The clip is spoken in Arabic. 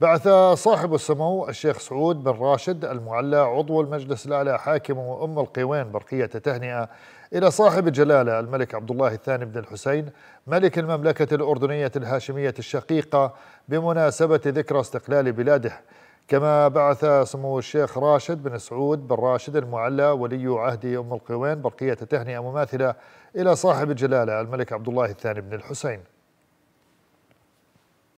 بعث صاحب السمو الشيخ سعود بن راشد المعلى عضو المجلس الأعلى حاكم أم القيوين برقية تهنئة إلى صاحب الجلالة الملك عبد الله الثاني بن الحسين ملك المملكة الأردنية الهاشمية الشقيقة بمناسبة ذكرى استقلال بلاده كما بعث سمو الشيخ راشد بن سعود بن راشد المعلى ولي عهد أم القيوين برقية تهنئة مماثلة إلى صاحب الجلالة الملك عبد الله الثاني بن الحسين